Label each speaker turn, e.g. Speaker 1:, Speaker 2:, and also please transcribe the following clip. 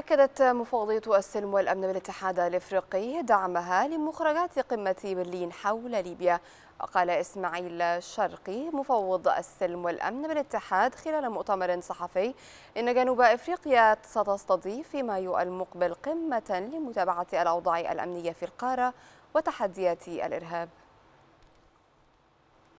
Speaker 1: أكدت مفوضية السلم والأمن بالاتحاد الإفريقي دعمها لمخرجات قمة برلين حول ليبيا وقال إسماعيل شرقي مفوض السلم والأمن بالاتحاد خلال مؤتمر صحفي إن جنوب إفريقيا ستستضيف في مايو المقبل قمة لمتابعة الأوضاع الأمنية في القارة وتحديات الإرهاب